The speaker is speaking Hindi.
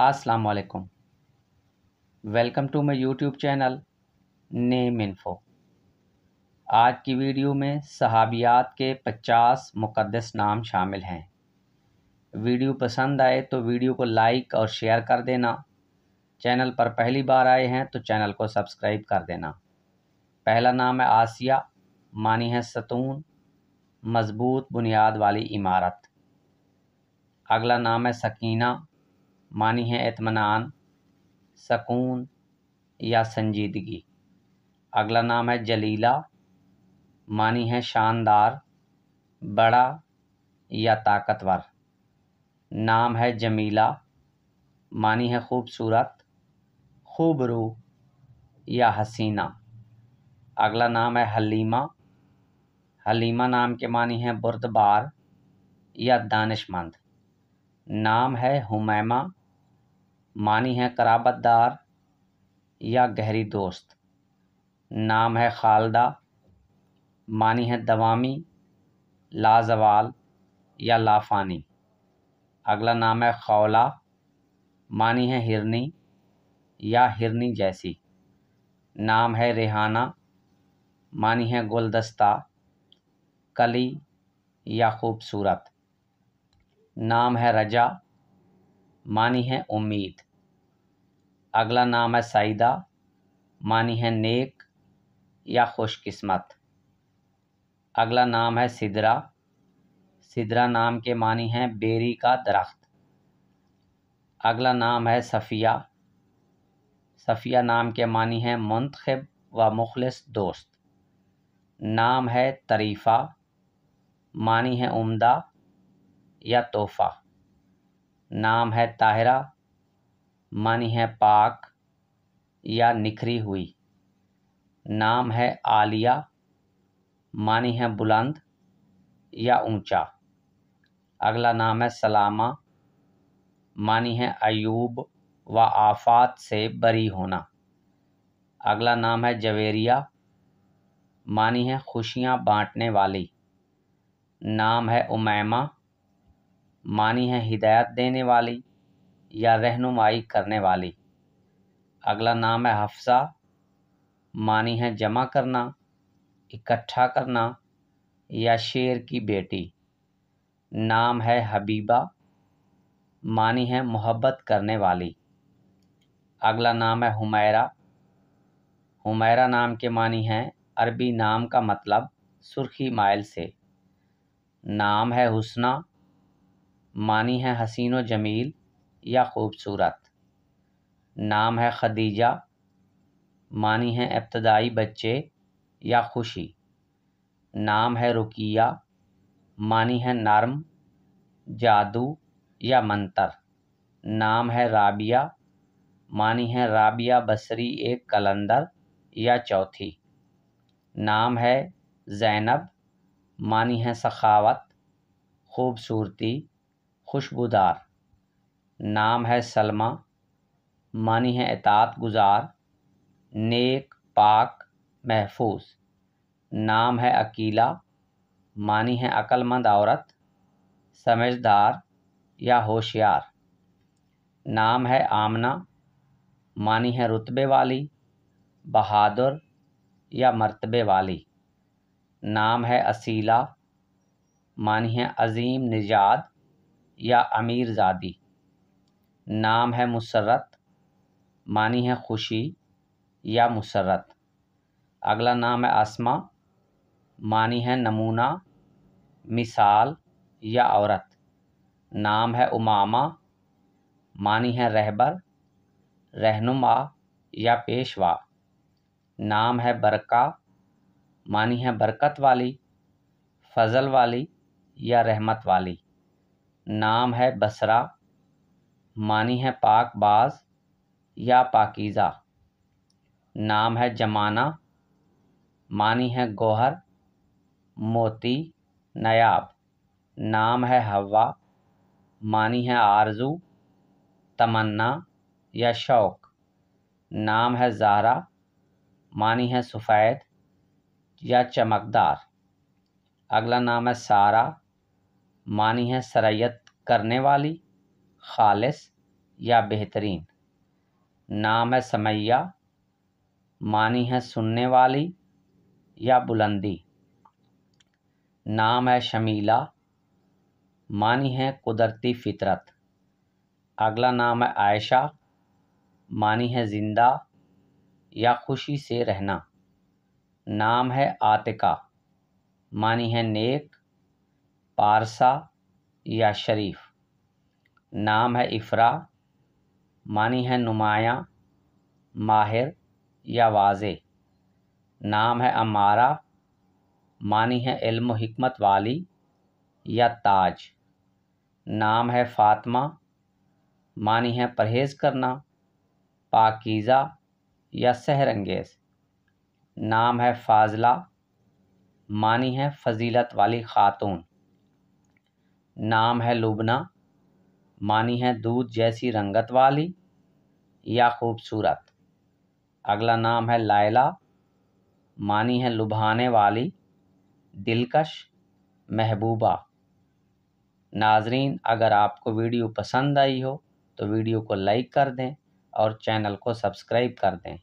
अस्सलाम वालेकुम welcome to my YouTube channel name info आज की वीडियो में सहाबियात के 50 मुकद्दस नाम शामिल हैं वीडियो पसंद आए तो वीडियो को लाइक और शेयर कर देना चैनल पर पहली बार आए हैं तो चैनल को सब्सक्राइब कर देना पहला नाम है आसिया मानी है सतून मज़बूत बुनियाद वाली इमारत अगला नाम है सकीना मानी है इतमान सकून या संजीदगी अगला नाम है जलीला मानी है शानदार बड़ा या ताकतवर नाम है जमीला मानी है खूबसूरत खूबरू या हसीना अगला नाम है हलीमा हलीमा नाम के मानी है बुरदबार या दानशमंद नाम है हुमैमा मानी है कराबतदार या गहरी दोस्त नाम है खालदा मानी है दवामी लाजवाल या लाफानी अगला नाम है खौला मानी है हिरनी या हिरनी जैसी नाम है रेहाना मानी है गुलदस्ता कली या खूबसूरत नाम है रजा मानी है उम्मीद अगला नाम है साइदा मानी है नेक या खुशकिस्मत अगला नाम है सिदरा सिदरा नाम के मानी है बेरी का दरख्त अगला नाम है सफ़िया सफ़िया नाम के मानी है मंतखब व मुखलस दोस्त नाम है तरीफ़ा मानी है उम्दा या तोहफ़ा नाम है ताहिरा मानी है पाक या निखरी हुई नाम है आलिया मानी है बुलंद या ऊंचा अगला नाम है सलामा मानी है अयूब व आफात से बरी होना अगला नाम है जवेरिया मानी है खुशियाँ बांटने वाली नाम है उमैमा मानी है हिदायत देने वाली या रहनुमाई करने वाली अगला नाम है हफ्सा मानी है जमा करना इकट्ठा करना या शेर की बेटी नाम है हबीबा मानी है मोहब्बत करने वाली अगला नाम है हुमैरा हुमैरा नाम के मानी है अरबी नाम का मतलब सुर्खी माइल से नाम है हुसना मानी है हसीन व जमील या खूबसूरत नाम है खदीजा मानी है इब्तदाई बच्चे या खुशी नाम है रुकिया मानी है नरम जादू या मंतर नाम है राबिया मानी है राबिया बसरी एक कलंदर या चौथी नाम है जैनब मानी है सखावत खूबसूरती खुशबूदार नाम है सलमा मानी है एतात गुज़ार नेक पाक महफूज नाम है अकीला मानी है अक्लमंद औरत समझदार या होशियार नाम है आमना मानी है रुतबे वाली बहादुर या मर्तबे वाली नाम है असीला मानी है अजीम निजाद या अमीर जादी नाम है मुसरत मानी है खुशी या मुसरत अगला नाम है आसमा मानी है नमूना मिसाल या औरत नाम है उमामा मानी है रहबर रहनुमा या पेशवा नाम है बरका मानी है बरकत वाली फजल वाली या रहमत वाली नाम है बसरा मानी है पाक बाज या पाकिज़ा नाम है जमाना मानी है गोहर मोती नयाब नाम है हवा मानी है आरजू तमन्ना या शौक नाम है ज़ारा मानी है सफ़ैद या चमकदार अगला नाम है सारा मानी है सरैत करने वाली खालस या बेहतरीन नाम है समैया मानी है सुनने वाली या बुलंदी नाम है शमीला मानी है कुदरती फितरत अगला नाम है आयशा मानी है ज़िंदा या खुशी से रहना नाम है आतिका मानी है नेक पारसा या शरीफ नाम है इफ़रा मानी है नुमाया माहिर या वाज नाम है अमारा मानी है इल्म हिकमत वाली या ताज नाम है फ़ातिमा मानी है परहेज़ करना पाकीज़ा या सहरंगेज़ नाम है फाजला मानी है फजीलत वाली ख़ातून नाम है लुबना मानी है दूध जैसी रंगत वाली या खूबसूरत अगला नाम है लायला मानी है लुभाने वाली दिलकश महबूबा नाजरीन अगर आपको वीडियो पसंद आई हो तो वीडियो को लाइक कर दें और चैनल को सब्सक्राइब कर दें